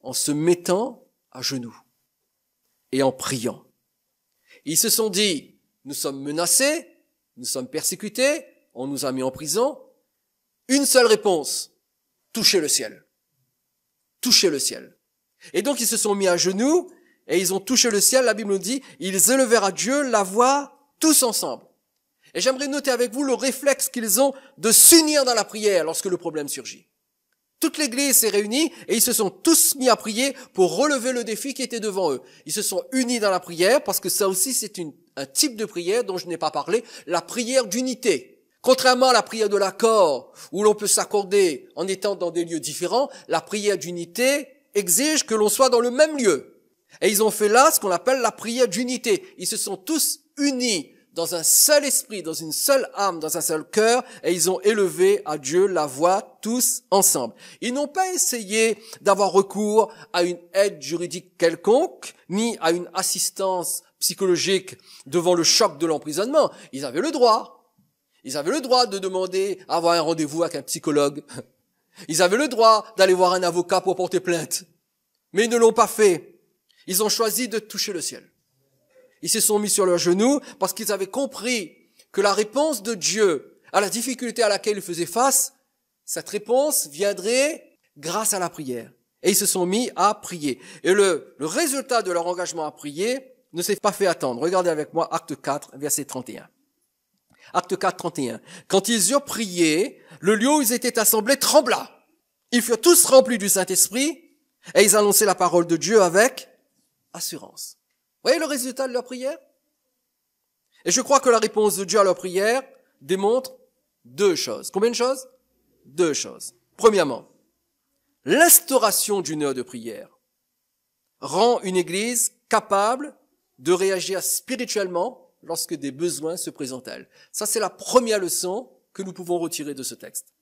en se mettant à genoux et en priant. Ils se sont dit, nous sommes menacés, nous sommes persécutés, on nous a mis en prison. Une seule réponse, toucher le ciel. Toucher le ciel. Et donc ils se sont mis à genoux et ils ont touché le ciel, la Bible nous dit, ils élevèrent à Dieu la voix tous ensemble. Et j'aimerais noter avec vous le réflexe qu'ils ont de s'unir dans la prière lorsque le problème surgit. Toute l'Église s'est réunie et ils se sont tous mis à prier pour relever le défi qui était devant eux. Ils se sont unis dans la prière parce que ça aussi c'est un type de prière dont je n'ai pas parlé, la prière d'unité. Contrairement à la prière de l'accord, où l'on peut s'accorder en étant dans des lieux différents, la prière d'unité exige que l'on soit dans le même lieu. Et ils ont fait là ce qu'on appelle la prière d'unité. Ils se sont tous unis dans un seul esprit, dans une seule âme, dans un seul cœur, et ils ont élevé à Dieu la voix tous ensemble. Ils n'ont pas essayé d'avoir recours à une aide juridique quelconque, ni à une assistance psychologique devant le choc de l'emprisonnement. Ils avaient le droit. Ils avaient le droit de demander à avoir un rendez-vous avec un psychologue. Ils avaient le droit d'aller voir un avocat pour porter plainte. Mais ils ne l'ont pas fait. Ils ont choisi de toucher le ciel. Ils se sont mis sur leurs genoux parce qu'ils avaient compris que la réponse de Dieu à la difficulté à laquelle ils faisaient face, cette réponse viendrait grâce à la prière. Et ils se sont mis à prier. Et le, résultat de leur engagement à prier ne s'est pas fait attendre. Regardez avec moi Acte 4, verset 31. Acte 4, 31. Quand ils eurent prié, le lieu où ils étaient assemblés trembla. Ils furent tous remplis du Saint-Esprit et ils annonçaient la parole de Dieu avec assurance voyez le résultat de leur prière Et je crois que la réponse de Dieu à leur prière démontre deux choses. Combien de choses Deux choses. Premièrement, l'instauration d'une heure de prière rend une Église capable de réagir spirituellement lorsque des besoins se présentent à elle. Ça, c'est la première leçon que nous pouvons retirer de ce texte.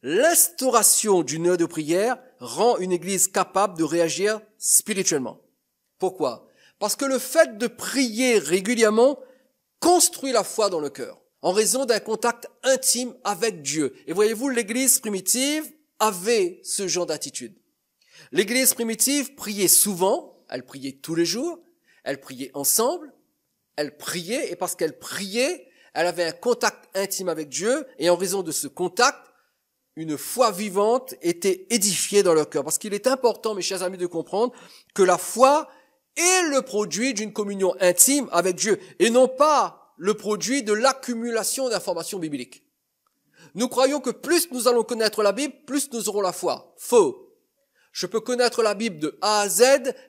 L'instauration d'une heure de prière rend une Église capable de réagir spirituellement. Pourquoi parce que le fait de prier régulièrement construit la foi dans le cœur, en raison d'un contact intime avec Dieu. Et voyez-vous, l'Église primitive avait ce genre d'attitude. L'Église primitive priait souvent, elle priait tous les jours, elle priait ensemble, elle priait, et parce qu'elle priait, elle avait un contact intime avec Dieu, et en raison de ce contact, une foi vivante était édifiée dans leur cœur. Parce qu'il est important, mes chers amis, de comprendre que la foi est le produit d'une communion intime avec Dieu et non pas le produit de l'accumulation d'informations bibliques. Nous croyons que plus nous allons connaître la Bible, plus nous aurons la foi. Faux. Je peux connaître la Bible de A à Z,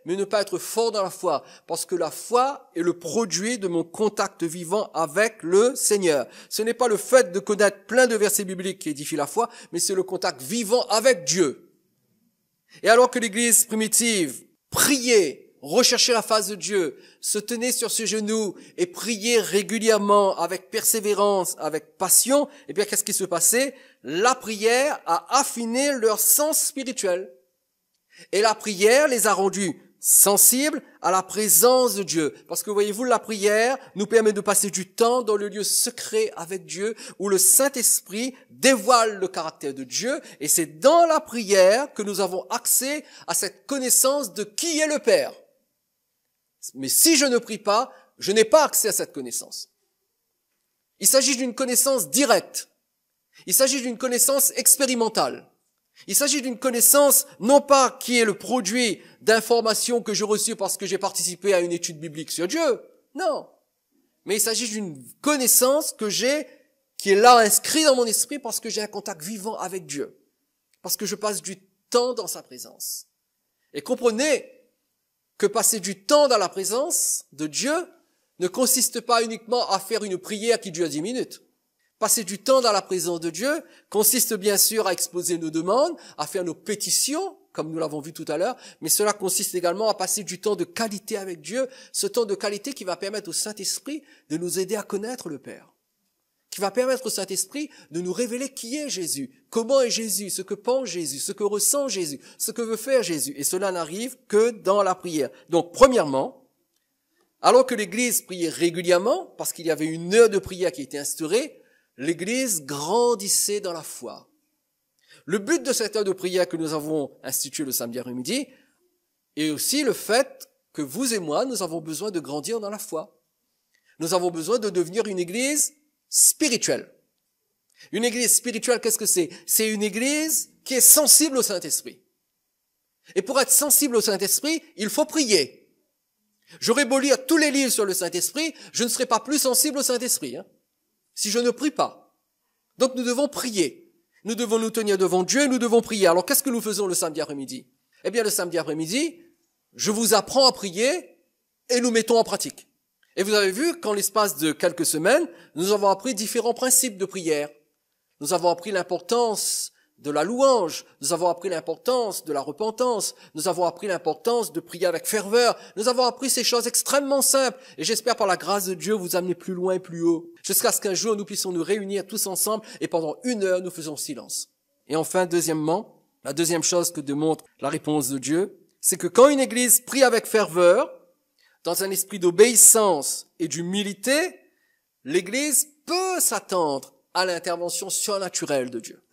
mais ne pas être fort dans la foi, parce que la foi est le produit de mon contact vivant avec le Seigneur. Ce n'est pas le fait de connaître plein de versets bibliques qui édifie la foi, mais c'est le contact vivant avec Dieu. Et alors que l'Église primitive priait rechercher la face de Dieu, se tenir sur ses genoux et prier régulièrement avec persévérance, avec passion, et eh bien qu'est-ce qui se passait La prière a affiné leur sens spirituel. Et la prière les a rendus sensibles à la présence de Dieu. Parce que voyez-vous, la prière nous permet de passer du temps dans le lieu secret avec Dieu, où le Saint-Esprit dévoile le caractère de Dieu. Et c'est dans la prière que nous avons accès à cette connaissance de qui est le Père. Mais si je ne prie pas, je n'ai pas accès à cette connaissance. Il s'agit d'une connaissance directe. Il s'agit d'une connaissance expérimentale. Il s'agit d'une connaissance, non pas qui est le produit d'informations que j'ai reçues parce que j'ai participé à une étude biblique sur Dieu. Non. Mais il s'agit d'une connaissance que j'ai, qui est là inscrite dans mon esprit parce que j'ai un contact vivant avec Dieu. Parce que je passe du temps dans sa présence. Et comprenez que passer du temps dans la présence de Dieu ne consiste pas uniquement à faire une prière qui dure dix minutes. Passer du temps dans la présence de Dieu consiste bien sûr à exposer nos demandes, à faire nos pétitions, comme nous l'avons vu tout à l'heure, mais cela consiste également à passer du temps de qualité avec Dieu, ce temps de qualité qui va permettre au Saint-Esprit de nous aider à connaître le Père qui va permettre au Saint-Esprit de nous révéler qui est Jésus, comment est Jésus, ce que pense Jésus, ce que ressent Jésus, ce que veut faire Jésus. Et cela n'arrive que dans la prière. Donc, premièrement, alors que l'Église priait régulièrement, parce qu'il y avait une heure de prière qui était instaurée, l'Église grandissait dans la foi. Le but de cette heure de prière que nous avons instituée le samedi après-midi est aussi le fait que vous et moi, nous avons besoin de grandir dans la foi. Nous avons besoin de devenir une Église spirituel Une église spirituelle, qu'est-ce que c'est C'est une église qui est sensible au Saint-Esprit. Et pour être sensible au Saint-Esprit, il faut prier. J'aurais beau lire tous les livres sur le Saint-Esprit, je ne serai pas plus sensible au Saint-Esprit hein, si je ne prie pas. Donc nous devons prier. Nous devons nous tenir devant Dieu nous devons prier. Alors qu'est-ce que nous faisons le samedi après-midi Eh bien le samedi après-midi, je vous apprends à prier et nous mettons en pratique. Et vous avez vu qu'en l'espace de quelques semaines, nous avons appris différents principes de prière. Nous avons appris l'importance de la louange, nous avons appris l'importance de la repentance, nous avons appris l'importance de prier avec ferveur, nous avons appris ces choses extrêmement simples, et j'espère par la grâce de Dieu vous amener plus loin et plus haut, jusqu'à ce qu'un jour nous puissions nous réunir tous ensemble, et pendant une heure nous faisons silence. Et enfin, deuxièmement, la deuxième chose que démontre la réponse de Dieu, c'est que quand une église prie avec ferveur, dans un esprit d'obéissance et d'humilité, l'Église peut s'attendre à l'intervention surnaturelle de Dieu.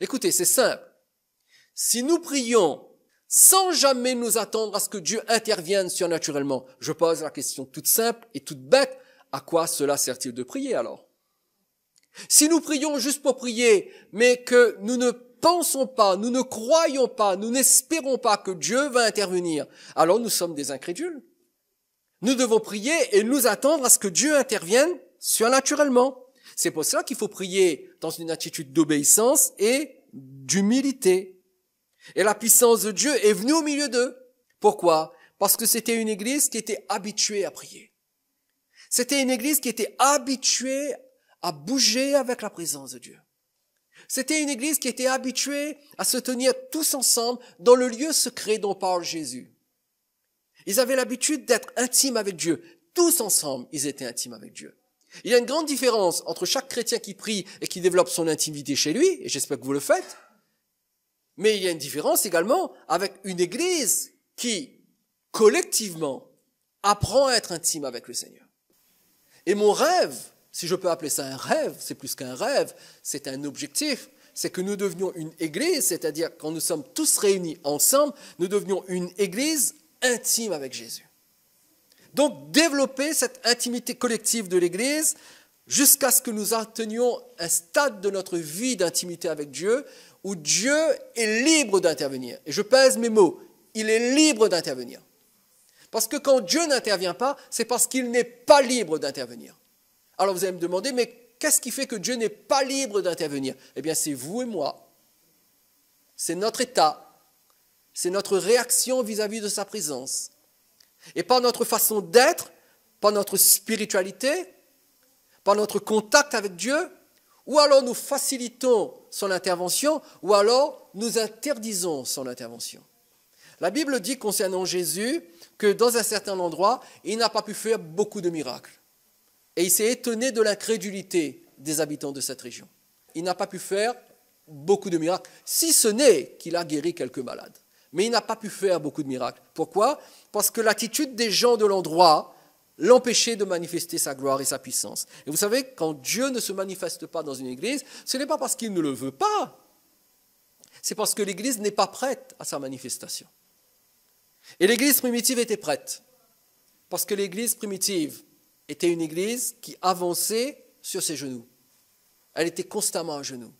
Écoutez, c'est simple. Si nous prions sans jamais nous attendre à ce que Dieu intervienne surnaturellement, je pose la question toute simple et toute bête, à quoi cela sert-il de prier alors Si nous prions juste pour prier, mais que nous ne pensons pas, nous ne croyons pas, nous n'espérons pas que Dieu va intervenir, alors nous sommes des incrédules. Nous devons prier et nous attendre à ce que Dieu intervienne surnaturellement. C'est pour cela qu'il faut prier dans une attitude d'obéissance et d'humilité. Et la puissance de Dieu est venue au milieu d'eux. Pourquoi Parce que c'était une église qui était habituée à prier. C'était une église qui était habituée à bouger avec la présence de Dieu. C'était une église qui était habituée à se tenir tous ensemble dans le lieu secret dont parle Jésus. Ils avaient l'habitude d'être intimes avec Dieu. Tous ensemble, ils étaient intimes avec Dieu. Il y a une grande différence entre chaque chrétien qui prie et qui développe son intimité chez lui, et j'espère que vous le faites, mais il y a une différence également avec une église qui, collectivement, apprend à être intime avec le Seigneur. Et mon rêve, si je peux appeler ça un rêve, c'est plus qu'un rêve, c'est un objectif, c'est que nous devenions une église, c'est-à-dire quand nous sommes tous réunis ensemble, nous devenions une église intime avec Jésus. Donc développer cette intimité collective de l'Église jusqu'à ce que nous atteignions un stade de notre vie d'intimité avec Dieu où Dieu est libre d'intervenir. Et je pèse mes mots, il est libre d'intervenir. Parce que quand Dieu n'intervient pas, c'est parce qu'il n'est pas libre d'intervenir. Alors vous allez me demander, mais qu'est-ce qui fait que Dieu n'est pas libre d'intervenir Eh bien, c'est vous et moi. C'est notre état, c'est notre réaction vis-à-vis de sa présence. Et par notre façon d'être, par notre spiritualité, par notre contact avec Dieu, ou alors nous facilitons son intervention, ou alors nous interdisons son intervention. La Bible dit concernant Jésus que dans un certain endroit, il n'a pas pu faire beaucoup de miracles. Et il s'est étonné de l'incrédulité des habitants de cette région. Il n'a pas pu faire beaucoup de miracles, si ce n'est qu'il a guéri quelques malades. Mais il n'a pas pu faire beaucoup de miracles. Pourquoi Parce que l'attitude des gens de l'endroit l'empêchait de manifester sa gloire et sa puissance. Et vous savez, quand Dieu ne se manifeste pas dans une église, ce n'est pas parce qu'il ne le veut pas, c'est parce que l'église n'est pas prête à sa manifestation. Et l'église primitive était prête, parce que l'église primitive était une église qui avançait sur ses genoux. Elle était constamment à genoux.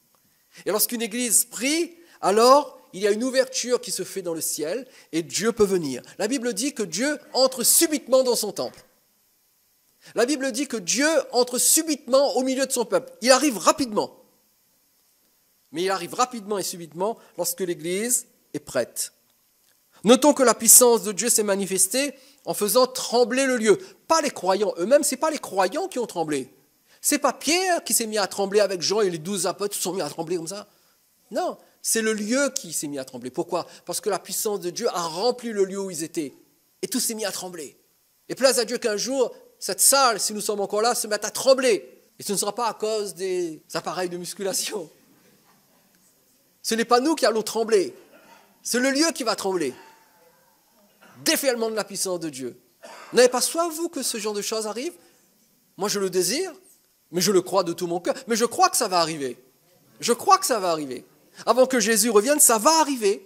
Et lorsqu'une église prie, alors il y a une ouverture qui se fait dans le ciel et Dieu peut venir. La Bible dit que Dieu entre subitement dans son temple. La Bible dit que Dieu entre subitement au milieu de son peuple. Il arrive rapidement. Mais il arrive rapidement et subitement lorsque l'Église est prête. Notons que la puissance de Dieu s'est manifestée en faisant trembler le lieu. Pas les croyants eux-mêmes, ce n'est pas les croyants qui ont tremblé. C'est pas Pierre qui s'est mis à trembler avec Jean et les douze apôtres se sont mis à trembler comme ça. Non, c'est le lieu qui s'est mis à trembler. Pourquoi Parce que la puissance de Dieu a rempli le lieu où ils étaient. Et tout s'est mis à trembler. Et place à Dieu qu'un jour, cette salle, si nous sommes encore là, se mette à trembler. Et ce ne sera pas à cause des appareils de musculation. Ce n'est pas nous qui allons trembler. C'est le lieu qui va trembler. Défilement de la puissance de Dieu. N'avez pas soif, vous, que ce genre de choses arrive Moi, je le désire, mais je le crois de tout mon cœur. Mais je crois que ça va arriver. Je crois que ça va arriver avant que Jésus revienne, ça va arriver.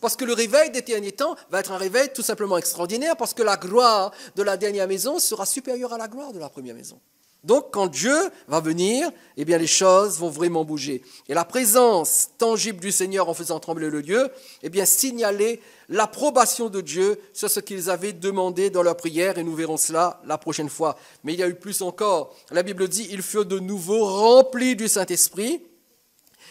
Parce que le réveil des derniers temps va être un réveil tout simplement extraordinaire, parce que la gloire de la dernière maison sera supérieure à la gloire de la première maison. Donc quand Dieu va venir, eh bien les choses vont vraiment bouger. Et la présence tangible du Seigneur en faisant trembler le lieu, eh bien signalait l'approbation de Dieu sur ce qu'ils avaient demandé dans leur prière, et nous verrons cela la prochaine fois. Mais il y a eu plus encore. La Bible dit, ils furent de nouveau remplis du Saint-Esprit,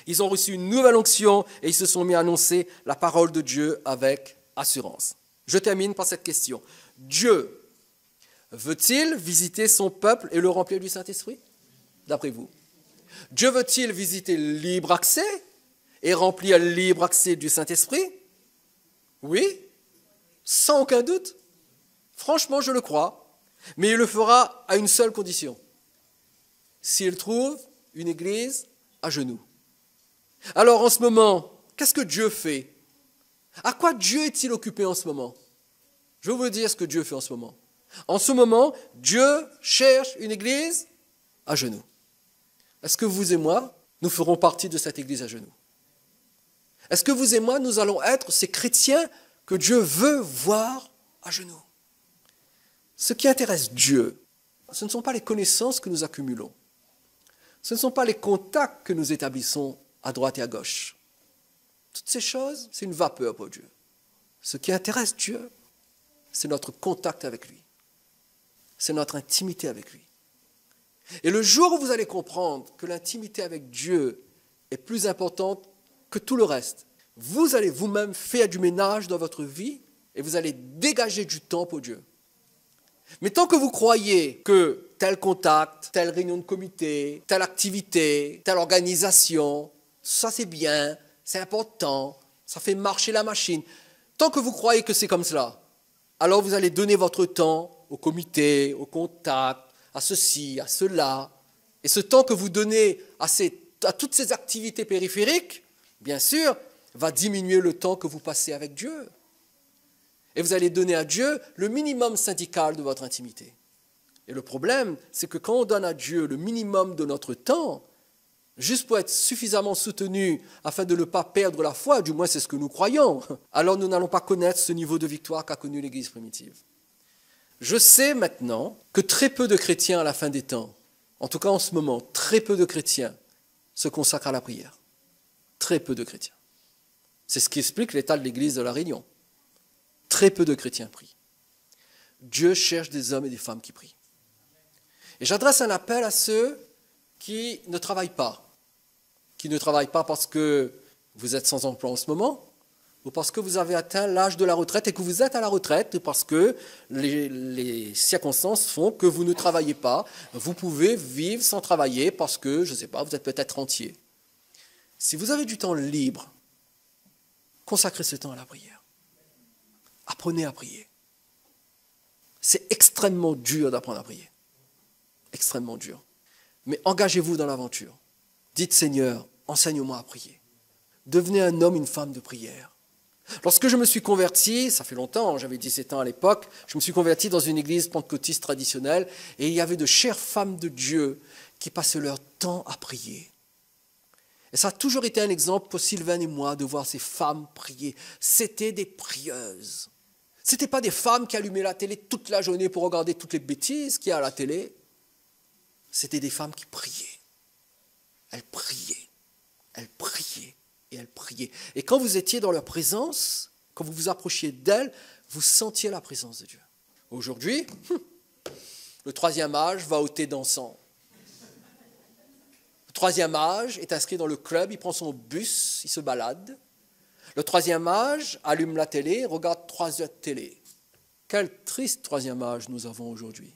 ils ont reçu une nouvelle onction et ils se sont mis à annoncer la parole de Dieu avec assurance. Je termine par cette question. Dieu veut-il visiter son peuple et le remplir du Saint-Esprit D'après vous. Dieu veut-il visiter libre accès et remplir libre accès du Saint-Esprit Oui, sans aucun doute. Franchement, je le crois. Mais il le fera à une seule condition. S'il trouve une église à genoux. Alors en ce moment, qu'est-ce que Dieu fait À quoi Dieu est-il occupé en ce moment Je vais vous dire ce que Dieu fait en ce moment. En ce moment, Dieu cherche une église à genoux. Est-ce que vous et moi, nous ferons partie de cette église à genoux Est-ce que vous et moi, nous allons être ces chrétiens que Dieu veut voir à genoux Ce qui intéresse Dieu, ce ne sont pas les connaissances que nous accumulons. Ce ne sont pas les contacts que nous établissons à droite et à gauche. Toutes ces choses, c'est une vapeur pour Dieu. Ce qui intéresse Dieu, c'est notre contact avec lui. C'est notre intimité avec lui. Et le jour où vous allez comprendre que l'intimité avec Dieu est plus importante que tout le reste, vous allez vous-même faire du ménage dans votre vie et vous allez dégager du temps pour Dieu. Mais tant que vous croyez que tel contact, telle réunion de comité, telle activité, telle organisation, ça c'est bien, c'est important, ça fait marcher la machine. Tant que vous croyez que c'est comme cela, alors vous allez donner votre temps au comité, au contact, à ceci, à cela. Et ce temps que vous donnez à, à toutes ces activités périphériques, bien sûr, va diminuer le temps que vous passez avec Dieu. Et vous allez donner à Dieu le minimum syndical de votre intimité. Et le problème, c'est que quand on donne à Dieu le minimum de notre temps, juste pour être suffisamment soutenu afin de ne pas perdre la foi, du moins c'est ce que nous croyons, alors nous n'allons pas connaître ce niveau de victoire qu'a connu l'Église primitive. Je sais maintenant que très peu de chrétiens à la fin des temps, en tout cas en ce moment, très peu de chrétiens se consacrent à la prière. Très peu de chrétiens. C'est ce qui explique l'état de l'Église de la Réunion. Très peu de chrétiens prient. Dieu cherche des hommes et des femmes qui prient. Et j'adresse un appel à ceux qui ne travaillent pas, qui ne travaillent pas parce que vous êtes sans emploi en ce moment, ou parce que vous avez atteint l'âge de la retraite et que vous êtes à la retraite, parce que les, les, circonstances font que vous ne travaillez pas. Vous pouvez vivre sans travailler parce que, je ne sais pas, vous êtes peut-être entier. Si vous avez du temps libre, consacrez ce temps à la prière. Apprenez à prier. C'est extrêmement dur d'apprendre à prier. Extrêmement dur. Mais engagez-vous dans l'aventure. Dites Seigneur, enseigne-moi à prier. Devenez un homme, une femme de prière. Lorsque je me suis converti, ça fait longtemps, hein, j'avais 17 ans à l'époque, je me suis converti dans une église pentecôtiste traditionnelle et il y avait de chères femmes de Dieu qui passaient leur temps à prier. Et ça a toujours été un exemple pour Sylvain et moi de voir ces femmes prier. C'était des prieuses. Ce n'étaient pas des femmes qui allumaient la télé toute la journée pour regarder toutes les bêtises qu'il y a à la télé. C'était des femmes qui priaient. Elle priait, elle priait et elle priait. Et quand vous étiez dans leur présence, quand vous vous approchiez d'elle, vous sentiez la présence de Dieu. Aujourd'hui, hmm, le troisième âge va ôter thé dansant. Le troisième âge est inscrit dans le club, il prend son bus, il se balade. Le troisième âge allume la télé, regarde trois heures de télé. Quel triste troisième âge nous avons aujourd'hui.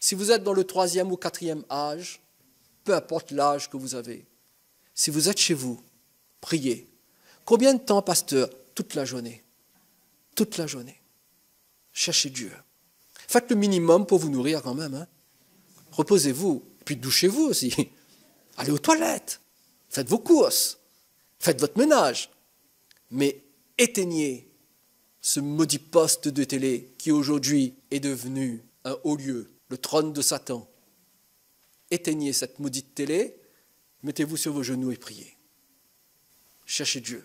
Si vous êtes dans le troisième ou quatrième âge, peu importe l'âge que vous avez. Si vous êtes chez vous, priez. Combien de temps, pasteur Toute la journée. Toute la journée. Cherchez Dieu. Faites le minimum pour vous nourrir quand même. Hein. Reposez-vous. Puis douchez-vous aussi. Allez aux toilettes. Faites vos courses. Faites votre ménage. Mais éteignez ce maudit poste de télé qui aujourd'hui est devenu un haut lieu, le trône de Satan éteignez cette maudite télé, mettez-vous sur vos genoux et priez. Cherchez Dieu.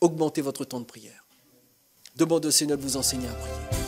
Augmentez votre temps de prière. Demandez au Seigneur de vous enseigner à prier.